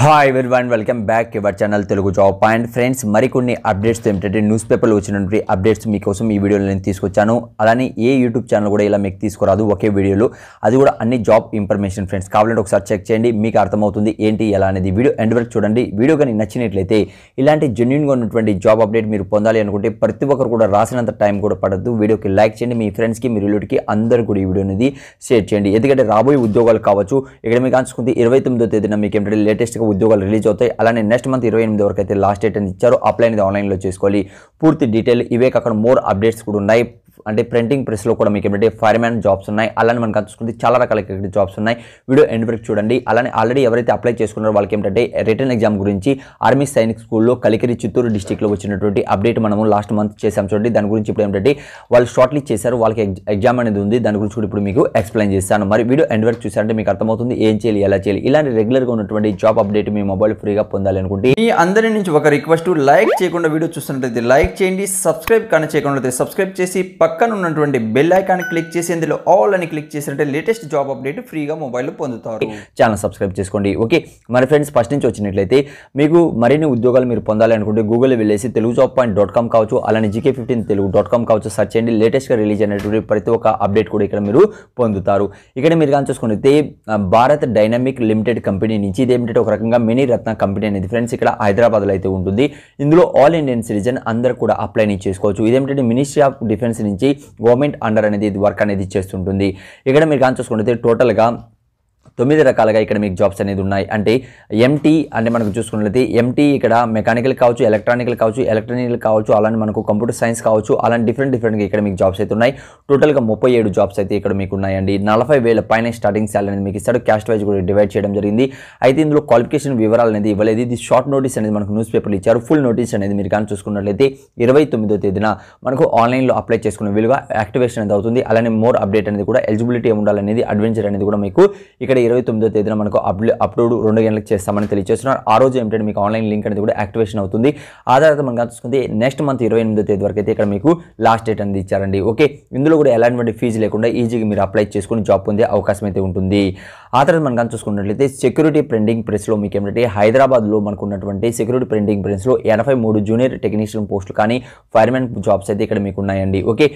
hi everyone welcome back our channel Telugu job point friends మరికొన్ని updates ఏంటంటే news పేపర్లో వచ్చినటువంటి అప్డేట్స్ మీకోసం ఈ వీడియోలో నేను తీసుకొచ్చాను అలానే ఏ యూట్యూబ్ ఛానల్ కూడా ఇలా మీకు తీసుకురాదు ఒకే వీడియోలో అది కూడా అన్ని జాబ్ ఇన్ఫర్మేషన్ ఫ్రెండ్స్ కావాలంటే ఒకసారి చెక్ చేయండి మీకు అర్థమవుతుంది ఏంటి ఎలా అనేది వీడియో ఎండ్ వరకు చూడండి వీడియో కానీ నచ్చినట్లయితే ఇలాంటి జెన్యున్గా ఉన్నటువంటి జాబ్ అప్డేట్ మీరు పొందాలి అనుకుంటే ప్రతి ఒక్కరు కూడా రాసినంత టైం కూడా పడద్దు వీడియోకి లైక్ చేయండి మీ ఫ్రెండ్స్కి మీ రిలేటివ్కి అందరూ కూడా ఈ వీడియో అనేది షేర్ చేయండి ఎందుకంటే రాబోయే ఉద్యోగాలు కావచ్చు ఇక్కడ మీకు అంచుకుంది ఇరవై తొమ్మిదో తేదీన మీకు ఏంటంటే లేటెస్ట్గా ఉద్యోగాలు రిలీజ్ అవుతాయి అలానే నెక్స్ట్ మంత్ ఇరవై ఎనిమిది వరకు అయితే లాస్ట్ డేట్ అని ఇచ్చారు అప్లై అనేది ఆన్లైన్లో చేసుకోవాలి పూర్తి డీటెయిల్ ఇవే కాక మోర్ అప్డేట్స్ కూడా ఉన్నాయి అంటే ప్రింటింగ్ ప్రెస్లో కూడా మీకు ఏమిటంటే ఫైర్మ్యాన్ జాబ్స్ ఉన్నాయి అలానే మనకు చూసుకుంటే చాలా రకాల జాబ్స్ ఉన్నాయి వీడియో ఎండ్ వరకు చూడండి అలానే ఆల్రెడీ ఎవరైతే అప్లై చేసుకున్నారో వాళ్ళకి ఏమిటంటే రిటర్న్ ఎగ్జామ్ గురించి ఆర్మీ సైనిక్ స్కూల్లో కలికిరి చిత్తూరు డిస్టిక్లో వచ్చినటువంటి అప్డేట్ మనము లాస్ట్ మంత్ చేసాం చూడండి దాని గురించి ఇప్పుడు ఏంటంటే వాళ్ళు షార్ట్లీ చేశారు వాళ్ళకి ఎగ్జామ్ అనేది ఉంది దాని గురించి కూడా ఇప్పుడు మీకు ఎక్స్ప్లెయిన్ చేస్తాను మరి వీడియో ఎండ్ వరకు చూసారంటే మీకు అర్థమవుతుంది ఏం చేయాలి ఎలా చేయాలి ఇలాంటి రెగ్యులర్గా ఉన్నటువంటి జాబ్ అప్డేట్ మీ మొబైల్ ఫ్రీగా పొందాలి అనుకుంటే మీ అందరి నుంచి ఒక రిక్వెస్ట్ లైక్ చేయకుండా వీడియో చూస్తున్నట్లయితే లైక్ చేయండి సబ్స్క్రైబ్ కానీ చేయకుండా సబ్స్క్రైబ్ చేసి పక్క పక్కన ఉన్నటువంటి బెల్ ఐకాన్ క్లిక్ చేసి ఇందులో ఆల్ అని క్లిక్ చేసినట్టే లేటెస్ట్ జాబ్ అప్డేట్ ఫ్రీగా మొబైల్లో పొందుతారు ఛానల్ సబ్స్క్రైబ్ చేసుకోండి ఓకే మరి ఫ్రెండ్స్ ఫస్ట్ నుంచి వచ్చినట్లయితే మీకు మరిన్ని ఉద్యోగాలు మీరు పొందాలి అనుకుంటే గూగుల్ వెళ్ళేసి Telugu job point dot com కావచ్చు అలానే GK fifteen Telugu dot com కావచ్చు సర్చ్ చేయండి లేటెస్ట్గా రిలీజ్ అయినటువంటి ప్రతి ఒక్క అప్డేట్ కూడా ఇక్కడ మీరు పొందుతారు ఇక్కడ మీరు కానీ చూసుకుంటే భారత్ డైనమిక్ లిమిటెడ్ కంపెనీ నుంచి ఇది ఏమిటంటే ఒక రకంగా మినీ రత్న కంపెనీ అనేది ఫ్రెండ్స్ ఇక్కడ హైదరాబాద్లో అయితే ఉంటుంది ఇందులో ఆల్ ఇండియన్ సిటిజన్ అందరూ కూడా అప్లై చేసుకోవచ్చు ఇదేమిటంటే మినిస్ట్రీ ఆఫ్ డిఫెన్స్ నుంచి గవర్నమెంట్ అండర్ అనేది ఇది వర్క్ అనేది చేస్తుంటుంది ఇక్కడ మీరు కానీ చూసుకుంటే టోటల్గా తొమ్మిది రకాలుగా ఇక్కడ మీకు జాబ్స్ అనేది ఉన్నాయి అంటే ఎంటీ అంటే మనకు చూసుకున్నట్లయితే ఎంటీ ఇక్కడ మెకానికల్ కావచ్చు ఎలక్ట్రానికల్ కావచ్చు ఎలక్ట్రానికల్ కావచ్చు అలానే మనకు కంప్యూటర్ సైన్స్ కావచ్చు అలాంటి డిఫరెంట్ డిఫరెంట్గా ఇక్కడ మీకు జాబ్స్ అయితే ఉన్నాయి టోటల్గా ముప్పై ఏడు జాబ్స్ అయితే ఇక్కడ మీకు ఉన్నాయండి నలభై వేల పైన స్టార్టింగ్ శాలరీ అనేది మీకు ఇస్తాడు క్యాస్ట్ వైజ్ కూడా డివైడ్ చేయడం జరిగింది అయితే ఇందులో క్వాలిఫికేషన్ వివరాలు అనేది ఇవ్వలేదు ఇది షార్ట్ నోటీస్ అనేది మనకు న్యూస్ పేపర్లు ఇచ్చారు ఫుల్ నోటీస్ అనేది మీరు కానీ చూసుకున్నట్లయితే ఇరవై తొమ్మిదో తేదీన మనకు ఆన్లైన్లో అప్లై చేసుకునే వీలుగా యాక్టివేషన్ అనేది అవుతుంది అలానే మోర్ అప్డేట్ అనేది కూడా ఎలిజిబిలిటీ ఉండాలనేది అడ్వెంచర్ అనేది కూడా మీకు ఇక్కడ ఇరవై తొమ్మిదో తేదీన మనకు అప్లో అప్లోడ్ రెండు గంటలకు చేస్తామని తెలియజేస్తున్నారు ఆ రోజు ఏంటంటే మీకు ఆన్లైన్ లింక్ అనేది కూడా యాక్టివేషన్ అవుతుంది ఆ తర్వాత మనం చూసుకుంటే నెక్స్ట్ మంత్ ఇరవై ఎనిమిదో తేదీ వరకు అయితే ఇక్కడ మీకు లాస్ట్ డేట్ అనేది ఇచ్చారండి ఓకే ఇందులో కూడా ఎలాంటి ఫీజు లేకుండా ఈజీగా మీరు అప్లై చేసుకుని జాబ్ పొందే అవకాశం అయితే ఉంటుంది ఆ తర్వాత మనం కానీ చూసుకున్నట్లయితే సెక్యూరిటీ ప్రింటింగ్ ప్రెస్లో మీకు ఏమిటంటే హైదరాబాద్లో మనకు ఉన్నటువంటి సెక్యూరిటీ ప్రింటింగ్ ప్రెస్లో ఎనభై మూడు జూనియర్ టెక్నీషియన్ పోస్టులు కానీ ఫైర్మెన్ జాబ్స్ అయితే ఇక్కడ మీకు ఉన్నాయండి ఓకే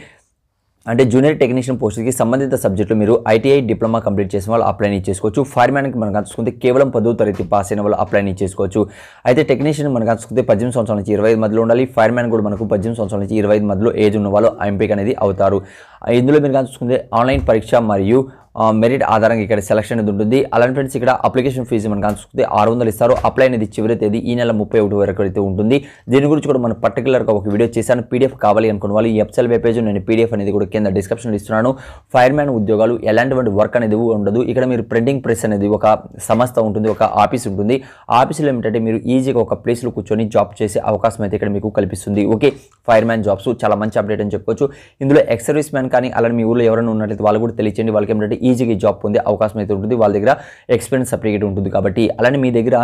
అంటే జూనియర్ టెక్నీషియన్ పోస్టుకి సంబంధిత సబ్జెక్టులు మీరు ఐటీఐ డిప్లొమా కంప్లీట్ చేసిన వాళ్ళు అప్లై చేసుకోవచ్చు ఫైర్మ్యాన్కి మనకు అంచుకుంటే కేవలం పదో తరగతి పాస్ అయిన వాళ్ళు అప్లై చేసుకోవచ్చు అయితే టెక్నీషియన్ మనకు అనుకుంటే పద్దెనిమిది సంవత్సరాల నుంచి ఇరవై ఐదు మధ్యలో ఉండాలి ఫైర్మ్యాన్ కూడా మనకు పద్దెనిమిది సంవత్సరాల నుంచి ఇరవై ఐదు మధ్యలో ఏజ్ ఉన్న వాళ్ళు ఎంపిక అనేది అవుతారు ఇందులో మీరు చూసుకుంటే ఆన్లైన్ పరీక్ష మరియు మెరిట్ ఆధారంగా ఇక్కడ సెలక్షన్ అనేది ఉంటుంది అలాంటి ఫ్రెండ్స్ ఇక్కడ అప్లికేషన్ ఫీజు మనకు అనుకుంటే ఆరు వందలు ఇస్తారు అప్లై అనేది చివరి తేదీ ఈ నెల ముప్పై ఒకటి వరకు అయితే ఉంటుంది దీని గురించి కూడా మనం పర్టికులర్గా ఒక వీడియో చేశాను పీడిఎఫ్ కావాలి అనుకున్న వాళ్ళు ఈ వెబ్సైట్ వెబ్ పేజ్ నేను పీడిఎఫ్ అనేది కూడా కింద డిస్క్రిప్షన్ ఇస్తున్నాను ఫైర్ మ్యాన్ ఉద్యోగాలు ఎలాంటివంటి వర్క్ అనేది ఉండదు ఇక్కడ మీరు ప్రింటింగ్ ప్రెస్ అనేది ఒక సంస్థ ఉంటుంది ఒక ఆఫీస్ ఉంటుంది ఆఫీసులో ఏమిటంటే మీరు ఈజీగా ఒక ప్లేస్లో కూర్చొని జాబ్ చేసే అవకాశం అయితే ఇక్కడ మీకు కల్పిస్తుంది ఓకే ఫైర్ మ్యాన్ జాబ్స్ చాలా మంచి అప్డేట్ అని చెప్పొచ్చు ఇందులో ఎక్స్ సర్వీస్ మ్యాన్ కానీ అలానే మీ ఊళ్ళో ఎవరైనా ఉన్నట్లయితే వాళ్ళు కూడా తెలియచేయండి వాళ్ళకి ఈజీగా జాబ్ పొందే అవకాశం అయితే ఉంటుంది వాళ్ళ దగ్గర ఎక్స్పీరియన్స్ సర్టిఫికేట్ ఉంటుంది కాబట్టి అలానే మీ దగ్గర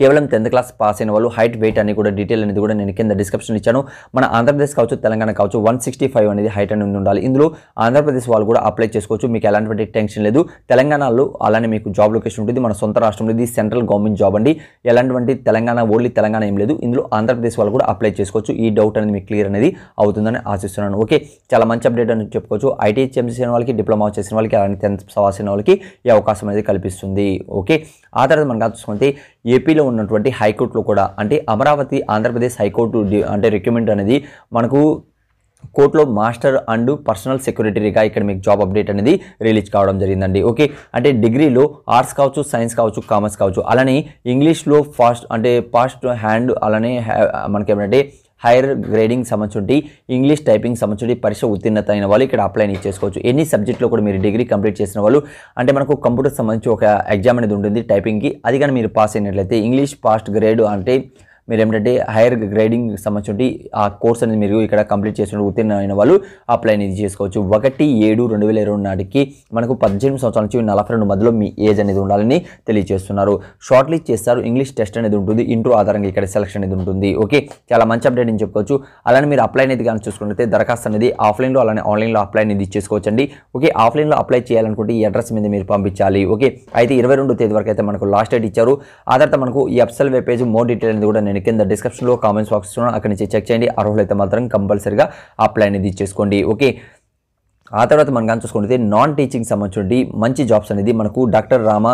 కేవలం టెన్త్ క్లాస్ పాస్ అయిన వాళ్ళు హైట్ వెయిట్ అని కూడా డీటెయిల్ అనేది కూడా నేను కింద డిస్క్రిప్షన్ ఇచ్చాను మన ఆంధ్రప్రదేశ్ కావచ్చు తెలంగాణ కావచ్చు వన్ సిక్స్టీ ఫైవ్ అనేది హైట్ అనేది ఉండాలి ఇందులో ఆంధ్రప్రదేశ్ వాళ్ళు కూడా అప్లై చేసుకోవచ్చు మీకు ఎలాంటి టెన్షన్ లేదు తెలంగాణలో అలానే మీకు జాబ్ లొకేషన్ ఉంటుంది మన సొంత రాష్ట్రంలో ఇది సెంట్రల్ గవర్నమెంట్ జాబ్ అండి ఎలాంటి తెలంగాణ ఓన్లీ తెలంగాణ ఏం లేదు ఇందులో ఆంధ్రప్రదేశ్ వాళ్ళు కూడా అప్లై చేసుకోవచ్చు ఈ డౌట్ అనేది మీకు క్లియర్ అనేది అవుతుందని ఆశిస్తున్నాను ఓకే చాలా మంచి అప్డేట్ అని చెప్పుకోవచ్చు ఐటీ చేసిన వాళ్ళకి డిప్లొమా చేసిన వాళ్ళకి అలాంటి టెన్త్ సవాసిన వాళ్ళకి ఈ అవకాశం అనేది కల్పిస్తుంది ఓకే ఆ తర్వాత మనం చూసుకుంటే ఏపీలో ఉన్నటువంటి హైకోర్టులో కూడా అంటే అమరావతి ఆంధ్రప్రదేశ్ హైకోర్టు అంటే రికమెండ్ అనేది మనకు కోర్టులో మాస్టర్ అండ్ పర్సనల్ సెక్యూరిటీగా ఇక్కడ మీకు జాబ్ అప్డేట్ అనేది రిలీజ్ కావడం జరిగిందండి ఓకే అంటే డిగ్రీలో ఆర్ట్స్ కావచ్చు సైన్స్ కావచ్చు కామర్స్ కావచ్చు అలానే ఇంగ్లీష్లో ఫాస్ట్ అంటే ఫాస్ట్ హ్యాండ్ అలానే మనకి హైయర్ గ్రేడింగ్ సంబంధించి ఇంగ్లీష్ టైపింగ్ సంబంధించి పరీక్ష ఉత్తీర్ణత అయిన వాళ్ళు ఇక్కడ అప్లై చేసుకోవచ్చు ఎన్ని సబ్జెక్ట్లో కూడా మీరు డిగ్రీ కంప్లీట్ చేసిన వాళ్ళు అంటే మనకు కంప్యూటర్ సంబంధించి ఒక ఎగ్జామ్ అనేది ఉంటుంది టైపింగ్కి అది కానీ మీరు పాస్ అయినట్లయితే ఇంగ్లీష్ పాస్ట్ గ్రేడ్ అంటే మీరు ఏమిటంటే హైయర్ గ్రేడింగ్ సంబంధించి ఆ కోర్స్ అనేది మీరు ఇక్కడ కంప్లీట్ చేసిన ఉత్తీర్ణ అయిన వాళ్ళు అప్లై అనేది చేసుకోవచ్చు ఒకటి ఏడు రెండు వేల ఇరవై నాటికి మనకు పద్దెనిమిది సంవత్సరాల నుంచి నలభై రెండు మధ్యలో మీ ఏజ్ అనేది ఉండాలని తెలియజేస్తున్నారు షార్ట్ లిస్ట్ చేస్తారు ఇంగ్లీష్ టెస్ట్ అనేది ఉంటుంది ఇంటర్వ్యూ ఆధారంగా ఇక్కడ సెలక్షన్ అనేది ఉంటుంది ఓకే చాలా మంచి అప్డేట్ అని చెప్పుకోవచ్చు అలానే మీరు అప్లై అనేది కానీ చూసుకున్నట్లయితే దరఖాస్తు అనేది ఆఫ్లైన్లో అలానే ఆన్లైన్లో అప్లై అనేది చేసుకోవచ్చు అండి ఓకే ఆఫ్లైన్లో అప్లై చేయాలనుకుంటే ఈ అడ్రస్ మీద మీరు పంపించాలి ఓకే అయితే ఇరవై తేదీ వరకు అయితే మనకు లాస్ట్ డేట్ ఇచ్చారు ఆ తర్వాత మనకు ఈ వెబ్ పేజ్ మోర్ డీటెయిల్ అనేది కూడా నేను నేను కింద డిస్క్రిప్షన్లో కామెంట్స్ బాక్స్ ఇస్తున్నాను అక్కడి నుంచి చెక్ చేయండి అర్హులైతే మాత్రం కంపల్సరీగా అప్లై అనేది చేసుకోండి ఓకే ఆ తర్వాత మనం కానీ చూసుకుంటే నాన్ టీచింగ్ సంబంధించి మంచి జాబ్స్ అనేది మనకు డాక్టర్ రామ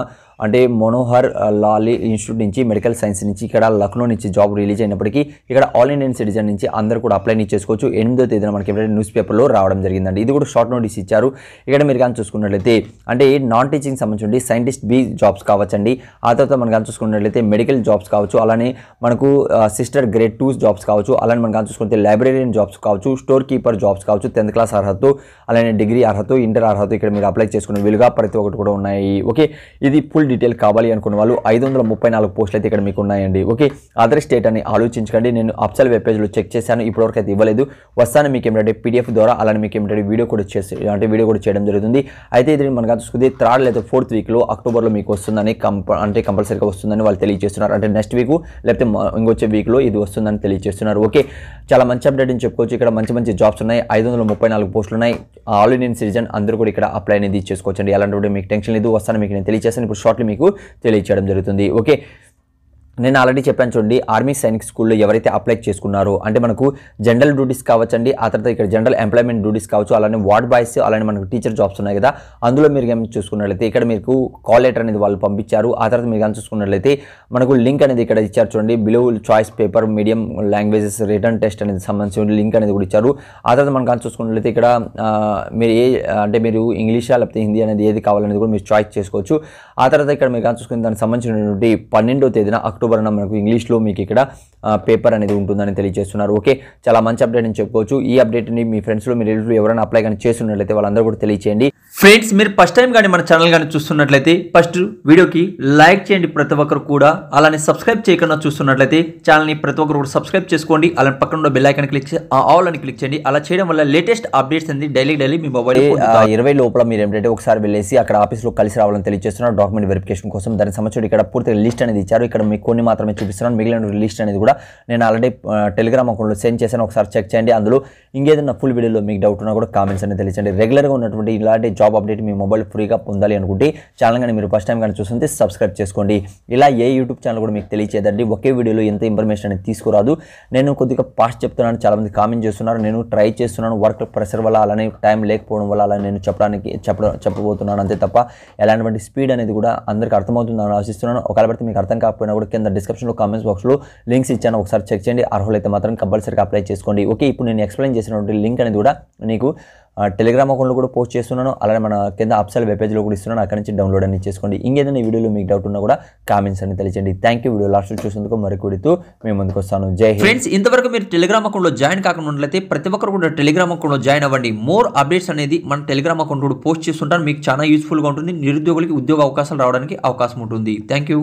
అంటే మనోహర్ లాలీ ఇన్స్టిట్యూట్ నుంచి మెడికల్ సైన్స్ నుంచి ఇక్కడ లక్నో నుంచి జాబ్ రిలీజ్ అయినప్పటికీ ఇక్కడ ఆల్ ఇండియన్ సిటిజన్ నుంచి అందరూ కూడా అప్లై చేసుకోవచ్చు ఎనిమిదో తేదీన మనకి ఏంటంటే న్యూస్ పేపర్లో రావడం జరిగిందండి ఇది కూడా షార్ట్ నోటీస్ ఇచ్చారు ఇక్కడ మీరు కానీ చూసుకున్నట్లయితే అంటే నాన్ టీచింగ్ సంబంధించి సైంటిస్ట్ బి జాబ్స్ కావచ్చండి ఆ తర్వాత మనం కానీ చూసుకున్నట్లయితే మెడికల్ జాబ్స్ కావచ్చు అలానే మనకు సిస్టర్ గ్రేడ్ టూ జాబ్స్ కావచ్చు అలానే మనం కానీ చూసుకుంటే లైబ్రరీన్ జాబ్స్ కావచ్చు స్టోర్ కీపర్ జాబ్స్ కావచ్చు టెన్త్ క్లాస్ అర్హత అలానే డిగ్రీ అర్హత ఇంటర్ అర్హత ఇక్కడ మీరు అప్లై చేసుకునే వీలుగా ప్రతి ఒక్కటి కూడా ఉన్నాయి ఓకే ఇది ఫుల్ డీటెయిల్ కావాలి అనుకున్న వాళ్ళు ఐదు వందల ముప్పై నాలుగు పోస్టులు అయితే ఇక్కడ మీకు ఉన్నాయండి ఓకే అదర్ స్టేట్ అని ఆలోచించకండి నేను అప్సల్ వెబ్ పేజ్లో చెక్ చేశాను ఇప్పటివరకు అయితే ఇవ్వలేదు వస్తాను మీకు ఏమిటంటే పీడిఎఫ్ ద్వారా అలానే మీకు ఏమిటంటే వీడియో కూడా చేసి అంటే వీడియో కూడా చేయడం జరుగుతుంది అయితే ఇది మనకు చూసుకుంది థర్డ్ లేదా ఫోర్త్ వీక్లో అక్టోబర్లో మీకు వస్తుందని కంప అంటే కంపల్సరీగా వస్తుందని వాళ్ళు తెలియజేస్తున్నారు అంటే నెక్స్ట్ వీక్ లేకపోతే ఇంకొచ్చే వీక్లో ఇది వస్తుందని తెలియజేస్తున్నారు ఓకే చాలా మంచి అప్డేట్ అని చెప్పుకోవచ్చు ఇక్కడ మంచి మంచి జాబ్స్ ఉన్నాయి ఐదు వందల ముప్పై నాలుగు పోస్టులు ఉన్నాయి ఆల్ ఇండియన్ సిటిజన్ అందరూ కూడా ఇక్కడ అప్లై అనేది చేసుకోవచ్చండి అలాంటి మీకు టెన్షన్ లేదు వస్తాను మీకు నేను తెలియజేస్తాను ఇప్పుడు షార్ట్ మీకు తెలియచేయడం జరుగుతుంది ఓకే నేను ఆల్రెడీ చెప్పాను చూడండి ఆర్మీ సైనిక్ స్కూల్లో ఎవరైతే అప్లై చేసుకున్నారో అంటే మనకు జనరల్ డ్యూటీస్ కావచ్చండి ఆ తర్వాత ఇక్కడ జనరల్ ఎంప్లాయ్మెంట్ డ్యూటీస్ కావచ్చు అలానే వార్డ్ బాయ్స్ అలానే మనకు టీచర్ జాబ్స్ ఉన్నాయి కదా అందులో మీరు ఏమైనా చూసుకున్నట్లయితే ఇక్కడ మీకు కాల్ లెటర్ అనేది వాళ్ళు పంపించారు ఆ తర్వాత మీరు కానీ చూసుకున్నట్లయితే మనకు లింక్ అనేది ఇక్కడ ఇచ్చారు చూడండి below choice paper medium languages written test అనేది సంబంధించిన లింక్ అనేది కూడా ఇచ్చారు ఆ తర్వాత మనం కానీ చూసుకున్నట్లయితే ఇక్కడ మీరు ఏ అంటే మీరు ఇంగ్లీషా లేకపోతే హిందీ అనేది ఏది కావాలనేది కూడా మీరు చాయిస్ చేసుకోవచ్చు ఆ తర్వాత ఇక్కడ మీరు కానీ చూసుకుని దానికి సంబంధించినటువంటి పన్నెండో తేదీన అక్టోబర్ అన్న మనకు ఇంగ్లీష్లో మీకు ఇక్కడ పేపర్ అనేది ఉంటుందని తెలియజేస్తున్నారు ఓకే చాలా మంచి అప్డేట్ అని చెప్పుకోవచ్చు ఈ అప్డేట్ని మీ ఫ్రెండ్స్లో మీ రిలేటివ్లు ఎవరైనా అప్లై కానీ చేస్తున్నట్లయితే వాళ్ళందరూ కూడా తెలియచేయండి ఫ్రెండ్స్ మీరు ఫస్ట్ టైం కానీ మన ఛానల్ కానీ చూస్తున్నట్లయితే ఫస్ట్ వీడియోకి లైక్ చేయండి ప్రతి ఒక్కరు కూడా అలానే సబ్స్క్రైబ్ చేయకుండా చూస్తున్నట్లయితే ఛానల్ని ప్రతి ఒక్కరు కూడా సబ్స్క్రైబ్ చేసుకోండి అలానే పక్కన ఉన్న బెల్ ఐకన్ క్లిక్ ఆల్ అని క్లిక్ చేయండి అలా చేయడం వల్ల లేటెస్ట్ అప్డేట్స్ అనేది డైలీ డైలీ మీ మొబైల్ ఇరవై లోపల మీరు ఏంటంటే ఒకసారి వెళ్ళేసి అక్కడ ఆఫీస్లో కలిసి రావాలని తెలియజేస్తున్నారు డాక్యుమెంట్ వెరిఫికేషన్ కోసం దాని సంబంధించి ఇక్కడ పూర్తిగా లిస్ట్ అనేది ఇచ్చారు ఇక్కడ మీకు కొన్ని మాత్రమే చూపిస్తున్నాను మిగిలిన లిస్ట్ అనేది కూడా నేను ఆల్రెడీ టెలిగ్రామ్ అకౌంట్లో సెండ్ చేశాను ఒకసారి చెక్ చేయండి అందులో ఇంకేదైనా ఫుల్ వీడియోలో మీకు డౌట్ ఉన్నా కూడా కామెంట్స్ అనేది తెలియచండి రెగ్యులర్గా ఉన్నటువంటి ఇలాంటి జాబ్ అప్డేట్ మీ మొబైల్ ఫ్రీగా పొందాలి అనుకుంటే ఛానల్ కానీ మీరు ఫస్ట్ టైం కానీ చూస్తుంది సబ్స్క్రైబ్ చేసుకోండి ఇలా ఏ యూట్యూబ్ ఛానల్ కూడా మీకు తెలియచేదండి ఒకే వీడియోలో ఎంత ఇన్ఫర్మేషన్ అనేది తీసుకురాదు నేను కొద్దిగా పాస్ట్ చెప్తున్నాను చాలామంది కామెంట్ చేస్తున్నారు నేను ట్రై చేస్తున్నాను వర్క్ ప్రెషర్ వల్ల అలానే టైం లేకపోవడం వల్ల అలా నేను చెప్పడానికి చెప్పడం చెప్పబోతున్నాను అంతే తప్ప ఎలాంటి స్పీడ్ అనేది కూడా అందరికీ అర్థమవుతుందని ఆశిస్తున్నాను ఒకవేళ మీకు అర్థం కాకపోయినా కూడా కింద కింద డిస్క్రిప్షన్లో కామెంట్స్ బాక్స్లో లింక్స్ ఇచ్చాను ఒకసారి చెక్ చేయండి అర్హులైతే మాత్రం కంపల్సరీగా అప్లై చేసుకోండి ఓకే ఇప్పుడు నేను ఎక్స్ప్లెయిన్ చేసినటువంటి లింక్ అనేది కూడా నీకు టెలిగ్రామ్ అకౌంట్లో కూడా పోస్ట్ చేస్తున్నాను అలానే మన కింద అప్సల్ వెబ్ పేజ్లో కూడా ఇస్తున్నాను అక్కడి నుంచి డౌన్లోడ్ అని చేసుకోండి ఇంకేదైనా ఈ వీడియోలో మీకు డౌట్ ఉన్నా కూడా కామెంట్స్ అని తెలియజేయండి థ్యాంక్ యూ వీడియో లాస్ట్ చూసేందుకు మరి కుడితూ మేము ముందుకు వస్తాను జై ఫ్రెండ్స్ ఇంతవరకు మీరు టెలిగ్రామ్ అకౌంట్లో జాయిన్ కాకుండా ఉన్నట్లయితే ప్రతి ఒక్కరు కూడా టెలిగ్రామ్ అకౌంట్లో జాయిన్ అవ్వండి మోర్ అప్డేట్స్ అనేది మన టెలిగ్రామ్ అకౌంట్ కూడా పోస్ట్ చేస్తుంటాను మీకు చాలా యూస్ఫుల్గా ఉంటుంది నిరుద్యోగులకి ఉద్యోగ అవకాశాలు రావడానికి అవకాశం ఉంటుంది థ్యాంక్